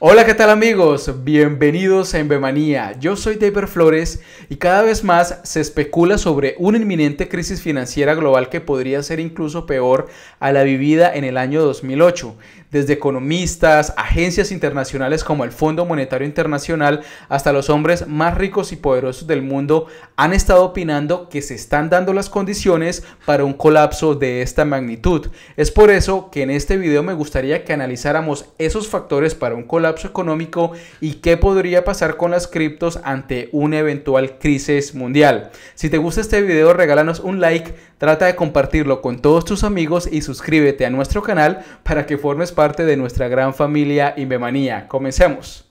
Hola, ¿qué tal amigos? Bienvenidos a Embemanía. Yo soy David Flores y cada vez más se especula sobre una inminente crisis financiera global que podría ser incluso peor a la vivida en el año 2008 desde economistas, agencias internacionales como el Fondo Monetario Internacional, hasta los hombres más ricos y poderosos del mundo, han estado opinando que se están dando las condiciones para un colapso de esta magnitud. Es por eso que en este video me gustaría que analizáramos esos factores para un colapso económico y qué podría pasar con las criptos ante una eventual crisis mundial. Si te gusta este video, regálanos un like, trata de compartirlo con todos tus amigos y suscríbete a nuestro canal para que formes parte parte de nuestra gran familia Invemanía. Comencemos.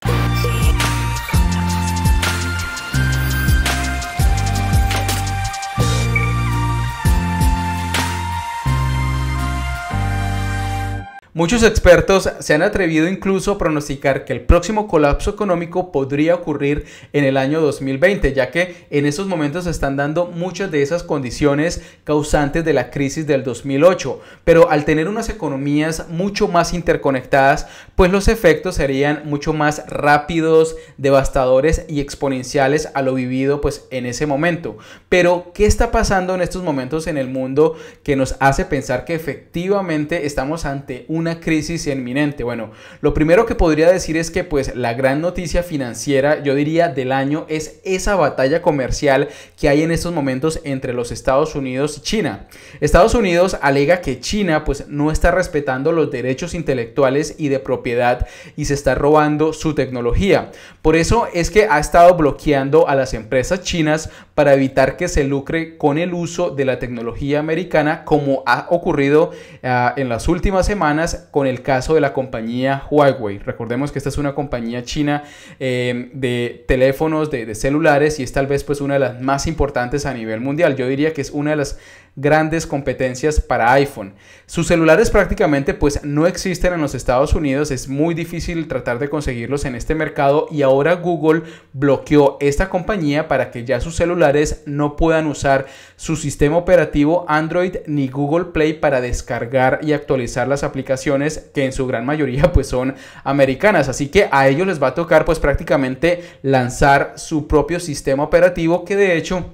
Muchos expertos se han atrevido incluso a pronosticar que el próximo colapso económico podría ocurrir en el año 2020, ya que en estos momentos se están dando muchas de esas condiciones causantes de la crisis del 2008. Pero al tener unas economías mucho más interconectadas, pues los efectos serían mucho más rápidos, devastadores y exponenciales a lo vivido pues en ese momento. Pero ¿qué está pasando en estos momentos en el mundo que nos hace pensar que efectivamente estamos ante un una crisis inminente? Bueno, lo primero que podría decir es que pues la gran noticia financiera, yo diría, del año es esa batalla comercial que hay en estos momentos entre los Estados Unidos y China. Estados Unidos alega que China pues no está respetando los derechos intelectuales y de propiedad y se está robando su tecnología. Por eso es que ha estado bloqueando a las empresas chinas para evitar que se lucre con el uso de la tecnología americana como ha ocurrido ah, en las últimas semanas con el caso de la compañía Huawei. Recordemos que esta es una compañía china eh, de teléfonos, de, de, celulares y es tal vez pues una de las más importantes a nivel mundial. Yo diría que es una de las grandes competencias para iPhone. Sus celulares prácticamente pues no existen en los Estados Unidos, es muy difícil tratar de conseguirlos en este mercado y ahora Google bloqueó esta compañía para que ya sus celulares no puedan usar su sistema operativo Android ni Google Play para descargar y actualizar las aplicaciones que en su gran mayoría pues son americanas, así que a ellos les va a tocar pues prácticamente lanzar su propio sistema operativo que de hecho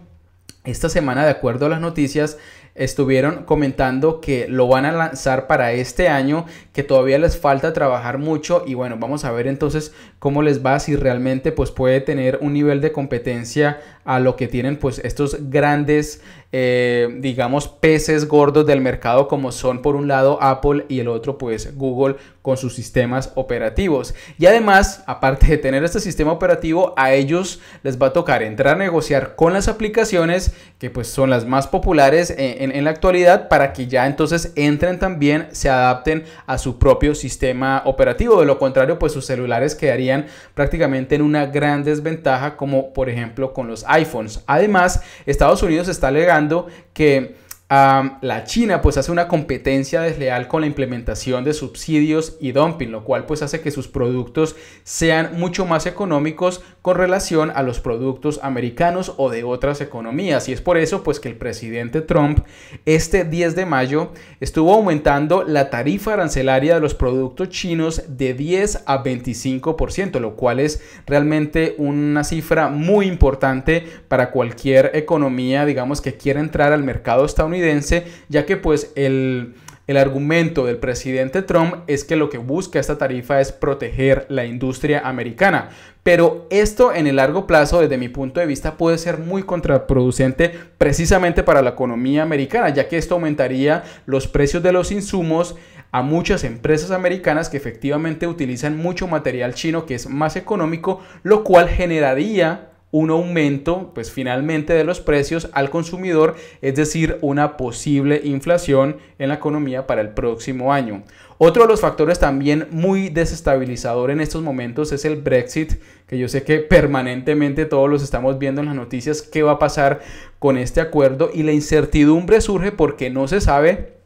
esta semana, de acuerdo a las noticias, estuvieron comentando que lo van a lanzar para este año, que todavía les falta trabajar mucho y bueno, vamos a ver entonces cómo les va si realmente pues puede tener un nivel de competencia a lo que tienen pues estos grandes eh, digamos peces gordos del mercado como son por un lado Apple y el otro pues Google con sus sistemas operativos y además aparte de tener este sistema operativo a ellos les va a tocar entrar a negociar con las aplicaciones que pues son las más populares eh, en, la actualidad para que ya entonces entren también, se adapten a su propio sistema operativo. De lo contrario, pues sus celulares quedarían prácticamente en una gran desventaja como por ejemplo con los iPhones. Además, Estados Unidos está alegando que... la China pues hace una competencia desleal con la implementación de subsidios y dumping, lo cual pues hace que sus productos sean mucho más económicos relación a los productos americanos o de otras economías. Y es por eso pues que el presidente Trump este 10 de mayo estuvo aumentando la tarifa arancelaria de los productos chinos de 10 a 25%, lo cual es realmente una cifra muy importante para cualquier economía, digamos, que quiera entrar al mercado estadounidense, ya que pues el el argumento del presidente Trump es que lo que busca esta tarifa es proteger la industria americana, pero esto en el largo plazo, desde mi punto de vista, puede ser muy contraproducente precisamente para la economía americana, ya que esto aumentaría los precios de los insumos a muchas empresas americanas que efectivamente utilizan mucho material chino que es más económico, lo cual generaría un aumento, pues finalmente, de los precios al consumidor, es decir, una posible inflación en la economía para el próximo año. Otro de los factores también muy desestabilizador en estos momentos es el Brexit, que yo sé que permanentemente todos los estamos viendo en las noticias qué va a pasar con este acuerdo y la incertidumbre surge porque no se sabe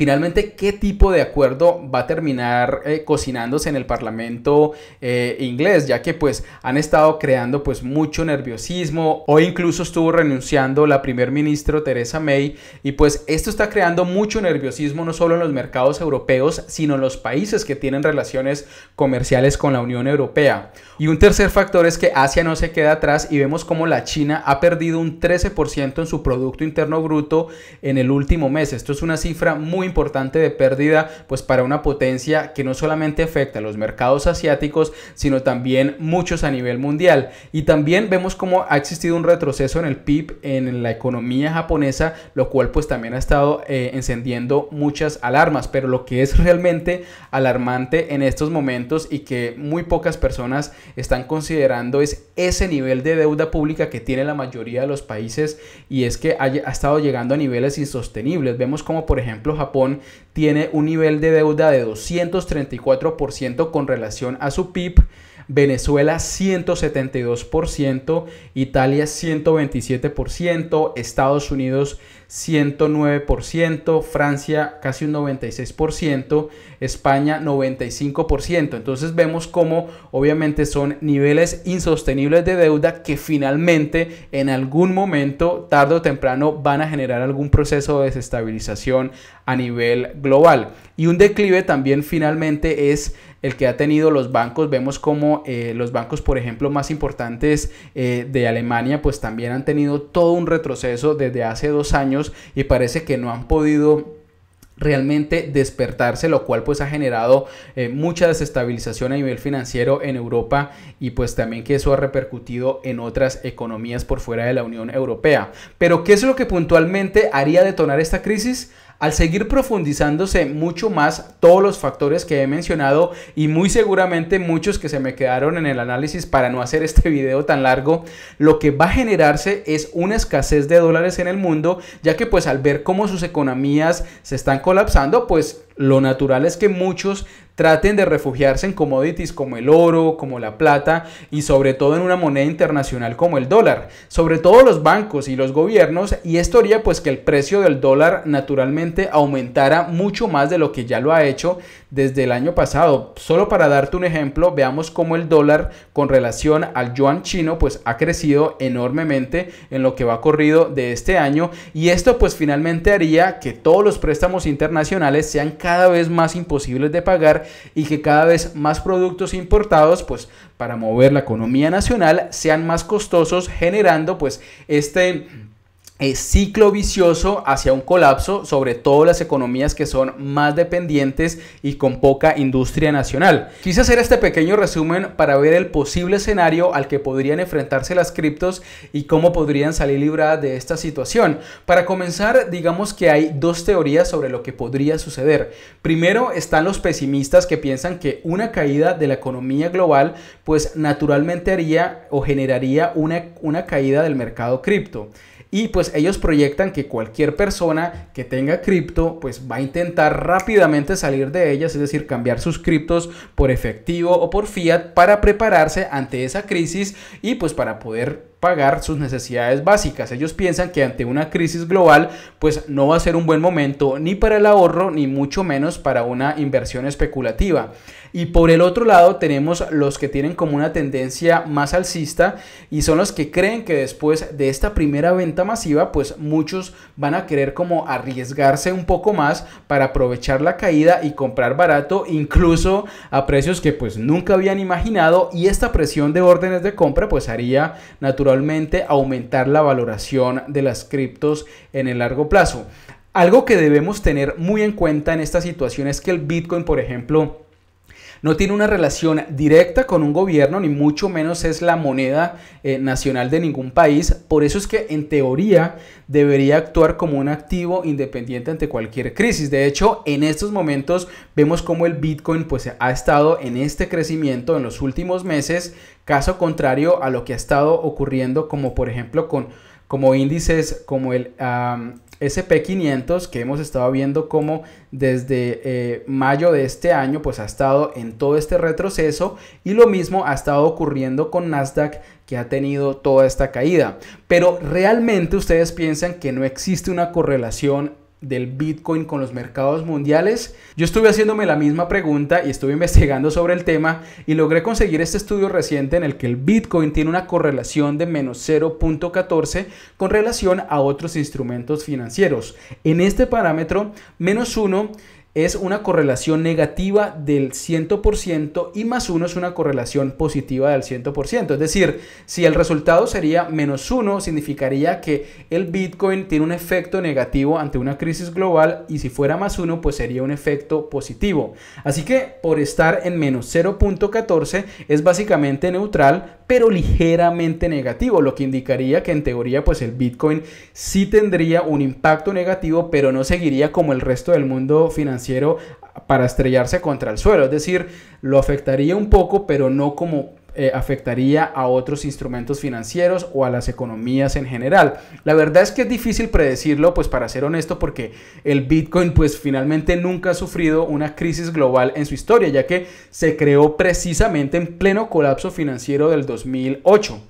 Finalmente, ¿qué tipo de acuerdo va a terminar eh, cocinándose en el Parlamento eh, inglés? Ya que pues han estado creando pues mucho nerviosismo. o incluso estuvo renunciando la primer ministro Theresa May y pues esto está creando mucho nerviosismo no solo en los mercados europeos, sino en los países que tienen relaciones comerciales con la Unión Europea. Y un tercer factor es que Asia no se queda atrás y vemos cómo la China ha perdido un 13% en su Producto Interno Bruto en el último mes. Esto es una cifra muy importante de pérdida pues para una potencia que no solamente afecta a los mercados asiáticos, sino también muchos a nivel mundial. Y también vemos como ha existido un retroceso en el PIB, en la economía japonesa, lo cual pues también ha estado eh, encendiendo muchas alarmas. Pero lo que es realmente alarmante en estos momentos y que muy pocas personas están considerando es ese nivel de deuda pública que tiene la mayoría de los países y es que ha, estado llegando a niveles insostenibles. Vemos como por ejemplo Japón Japón tiene un nivel de deuda de 234% con relación a su PIB, Venezuela 172%, Italia 127%, Estados Unidos 109%, Francia casi un 96%, España 95%. Entonces vemos cómo obviamente son niveles insostenibles de deuda que finalmente en algún momento, tarde o temprano, van a generar algún proceso de desestabilización a nivel global. Y un declive también finalmente es el que ha tenido los bancos. Vemos como eh, los bancos, por ejemplo, más importantes eh, de Alemania, pues también han tenido todo un retroceso desde hace dos años y parece que no han podido realmente despertarse, lo cual pues ha generado eh, mucha desestabilización a nivel financiero en Europa y pues también que eso ha repercutido en otras economías por fuera de la Unión Europea. Pero ¿qué es lo que puntualmente haría detonar esta crisis? Al seguir profundizándose mucho más todos los factores que he mencionado y muy seguramente muchos que se me quedaron en el análisis para no hacer este video tan largo, lo que va a generarse es una escasez de dólares en el mundo, ya que pues al ver cómo sus economías se están colapsando, pues lo natural es que muchos traten de refugiarse en commodities como el oro, como la plata y sobre todo en una moneda internacional como el dólar, sobre todo los bancos y los gobiernos y esto haría pues que el precio del dólar naturalmente aumentara mucho más de lo que ya lo ha hecho desde el año pasado. Solo para darte un ejemplo, veamos cómo el dólar con relación al yuan chino pues ha crecido enormemente en lo que va corrido de este año y esto pues finalmente haría que todos los préstamos internacionales sean cada vez más imposibles de pagar y que cada vez más productos importados, pues para mover la economía nacional, sean más costosos, generando pues este eh, ciclo vicioso hacia un colapso, sobre todo las economías que son más dependientes y con poca industria nacional. Quise hacer este pequeño resumen para ver el posible escenario al que podrían enfrentarse las criptos y cómo podrían salir libradas de esta situación. Para comenzar, digamos que hay dos teorías sobre lo que podría suceder. Primero están los pesimistas que piensan que una caída de la economía global pues naturalmente haría o generaría una, una caída del mercado cripto. Y pues ellos proyectan que cualquier persona que tenga cripto, pues va a intentar rápidamente salir de ellas, es decir, cambiar sus criptos por efectivo o por fiat para prepararse ante esa crisis y pues para poder pagar sus necesidades básicas. Ellos piensan que ante una crisis global, pues no va a ser un buen momento ni para el ahorro, ni mucho menos para una inversión especulativa. Y por el otro lado tenemos los que tienen como una tendencia más alcista y son los que creen que después de esta primera venta masiva, pues muchos van a querer como arriesgarse un poco más para aprovechar la caída y comprar barato, incluso a precios que pues nunca habían imaginado y esta presión de órdenes de compra pues haría naturalmente aumentar la valoración de las criptos en el largo plazo. Algo que debemos tener muy en cuenta en esta situación es que el Bitcoin, por ejemplo, no tiene una relación directa con un gobierno, ni mucho menos es la moneda eh, nacional de ningún país. Por eso es que en teoría debería actuar como un activo independiente ante cualquier crisis. De hecho, en estos momentos vemos cómo el Bitcoin pues, ha estado en este crecimiento en los últimos meses, caso contrario a lo que ha estado ocurriendo como por ejemplo con como índices como el SP500 que hemos estado viendo como desde eh, mayo de este año pues ha estado en todo este retroceso y lo mismo ha estado ocurriendo con Nasdaq que ha tenido toda esta caída. Pero realmente ustedes piensan que no existe una correlación del Bitcoin con los mercados mundiales? Yo estuve haciéndome la misma pregunta y estuve investigando sobre el tema y logré conseguir este estudio reciente en el que el Bitcoin tiene una correlación de menos 0.14 con relación a otros instrumentos financieros. En este parámetro, menos 1 es una correlación negativa del 100% y más 1 es una correlación positiva del 100%. Es decir, si el resultado sería menos 1, significaría que el Bitcoin tiene un efecto negativo ante una crisis global y si fuera más 1, pues sería un efecto positivo. Así que por estar en menos 0.14 es básicamente neutral, pero ligeramente negativo, lo que indicaría que en teoría pues el Bitcoin sí tendría un impacto negativo, pero no seguiría como el resto del mundo financiero para estrellarse contra el suelo, es decir, lo afectaría un poco, pero no como eh, afectaría a otros instrumentos financieros o a las economías en general. La verdad es que es difícil predecirlo, pues para ser honesto, porque el Bitcoin pues finalmente nunca ha sufrido una crisis global en su historia, ya que se creó precisamente en pleno colapso financiero del 2008.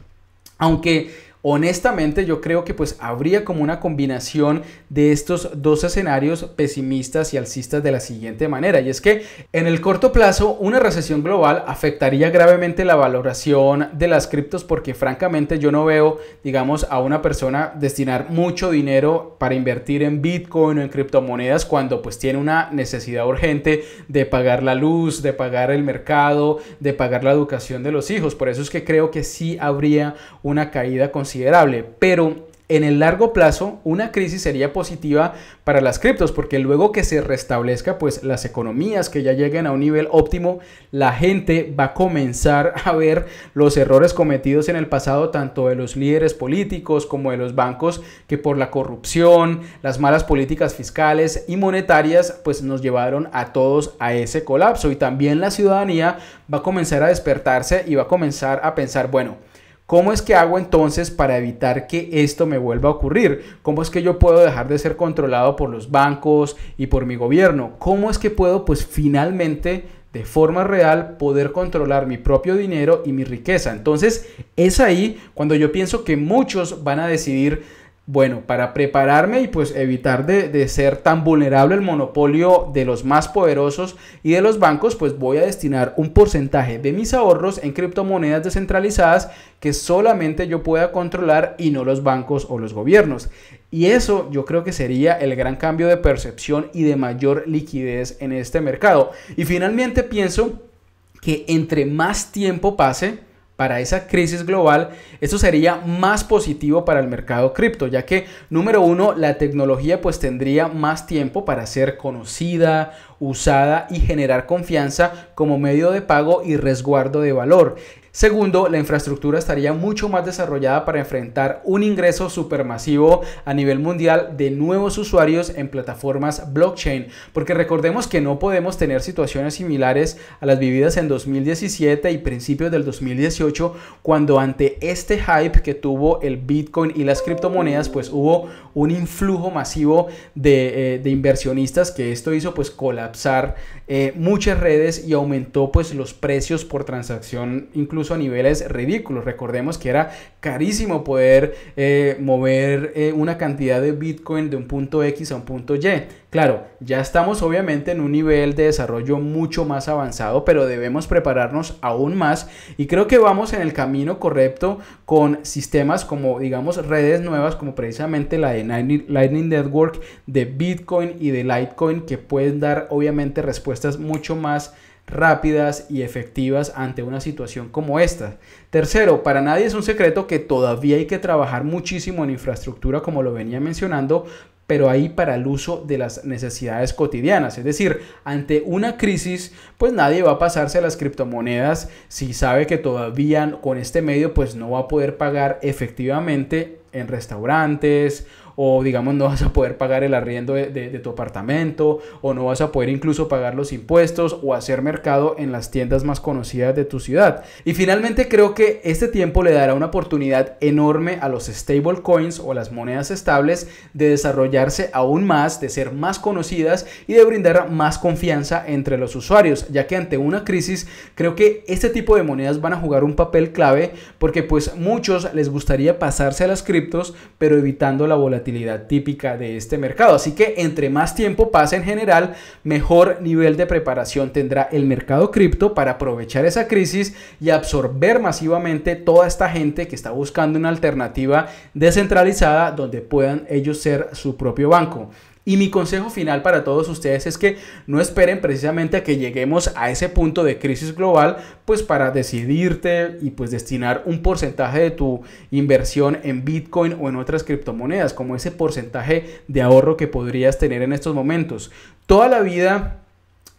Aunque Honestamente yo creo que pues habría como una combinación de estos dos escenarios pesimistas y alcistas de la siguiente manera y es que en el corto plazo una recesión global afectaría gravemente la valoración de las criptos porque francamente yo no veo digamos a una persona destinar mucho dinero para invertir en Bitcoin o en criptomonedas cuando pues tiene una necesidad urgente de pagar la luz, de pagar el mercado, de pagar la educación de los hijos. Por eso es que creo que sí habría una caída constante considerable, pero en el largo plazo una crisis sería positiva para las criptos porque luego que se restablezca pues las economías que ya lleguen a un nivel óptimo la gente va a comenzar a ver los errores cometidos en el pasado tanto de los líderes políticos como de los bancos que por la corrupción las malas políticas fiscales y monetarias pues nos llevaron a todos a ese colapso y también la ciudadanía va a comenzar a despertarse y va a comenzar a pensar bueno ¿Cómo es que hago entonces para evitar que esto me vuelva a ocurrir? ¿Cómo es que yo puedo dejar de ser controlado por los bancos y por mi gobierno? ¿Cómo es que puedo pues finalmente de forma real poder controlar mi propio dinero y mi riqueza? Entonces es ahí cuando yo pienso que muchos van a decidir bueno, para prepararme y pues evitar de, ser tan vulnerable el monopolio de los más poderosos y de los bancos, pues voy a destinar un porcentaje de mis ahorros en criptomonedas descentralizadas que solamente yo pueda controlar y no los bancos o los gobiernos. Y eso yo creo que sería el gran cambio de percepción y de mayor liquidez en este mercado. Y finalmente pienso que entre más tiempo pase, para esa crisis global, esto sería más positivo para el mercado cripto, ya que número uno, la tecnología pues tendría más tiempo para ser conocida, usada y generar confianza como medio de pago y resguardo de valor. Segundo, la infraestructura estaría mucho más desarrollada para enfrentar un ingreso supermasivo a nivel mundial de nuevos usuarios en plataformas blockchain, porque recordemos que no podemos tener situaciones similares a las vividas en 2017 y principios del 2018, cuando ante este hype que tuvo el Bitcoin y las criptomonedas, pues hubo un influjo masivo eh, de, inversionistas que esto hizo pues colapsar eh, muchas redes y aumentó pues los precios por transacción incluso a niveles ridículos. Recordemos que era carísimo poder eh, mover una cantidad de Bitcoin de un punto X a un punto Y. Claro, ya estamos obviamente en un nivel de desarrollo mucho más avanzado, pero debemos prepararnos aún más y creo que vamos en el camino correcto con sistemas como digamos redes nuevas como precisamente la Lightning Network, de Bitcoin y de Litecoin que pueden dar obviamente respuestas mucho más rápidas y efectivas ante una situación como esta. Tercero, para nadie es un secreto que todavía hay que trabajar muchísimo en infraestructura, como lo venía mencionando, pero ahí para el uso de las necesidades cotidianas. Es decir, ante una crisis, pues nadie va a pasarse a las criptomonedas si sabe que todavía con este medio pues no va a poder pagar efectivamente en restaurantes o digamos no vas a poder pagar el arriendo de, tu apartamento, o no vas a poder incluso pagar los impuestos o hacer mercado en las tiendas más conocidas de tu ciudad. Y finalmente creo que este tiempo le dará una oportunidad enorme a los stablecoins o las monedas estables de desarrollarse aún más, de ser más conocidas y de brindar más confianza entre los usuarios, ya que ante una crisis creo que este tipo de monedas van a jugar un papel clave porque pues muchos les gustaría pasarse a las criptos pero evitando la volatilidad típica de este mercado. Así que entre más tiempo pasa en general, mejor nivel de preparación tendrá el mercado cripto para aprovechar esa crisis y absorber masivamente toda esta gente que está buscando una alternativa descentralizada donde puedan ellos ser su propio banco. Y mi consejo final para todos ustedes es que no esperen precisamente a que lleguemos a ese punto de crisis global, pues para decidirte y pues destinar un porcentaje de tu inversión en Bitcoin o en otras criptomonedas, como ese porcentaje de ahorro que podrías tener en estos momentos. Toda la vida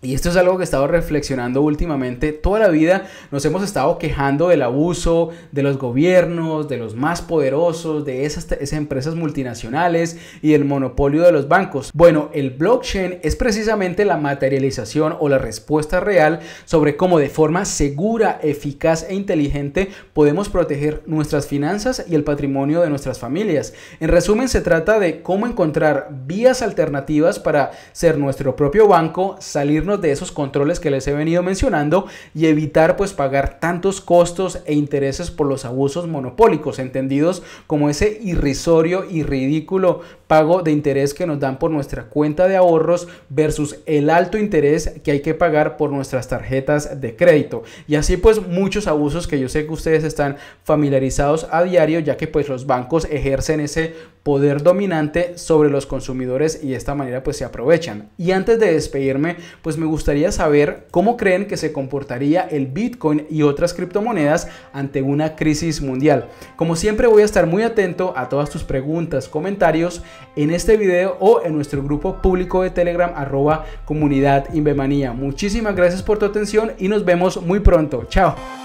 y esto es algo que he estado reflexionando últimamente. Toda la vida nos hemos estado quejando del abuso de los gobiernos, de los más poderosos, de esas, empresas multinacionales y el monopolio de los bancos. Bueno, el blockchain es precisamente la materialización o la respuesta real sobre cómo de forma segura, eficaz e inteligente podemos proteger nuestras finanzas y el patrimonio de nuestras familias. En resumen, se trata de cómo encontrar vías alternativas para ser nuestro propio banco, salirnos de esos controles que les he venido mencionando y evitar pues pagar tantos costos e intereses por los abusos monopólicos, entendidos como ese irrisorio y ridículo pago de interés que nos dan por nuestra cuenta de ahorros versus el alto interés que hay que pagar por nuestras tarjetas de crédito. Y así pues muchos abusos que yo sé que ustedes están familiarizados a diario, ya que pues los bancos ejercen ese poder dominante sobre los consumidores y de esta manera pues se aprovechan. Y antes de despedirme, pues me gustaría saber cómo creen que se comportaría el Bitcoin y otras criptomonedas ante una crisis mundial. Como siempre voy a estar muy atento a todas tus preguntas, comentarios en este video o en nuestro grupo público de Telegram arroba comunidad Invemanía. Muchísimas gracias por tu atención y nos vemos muy pronto. Chao.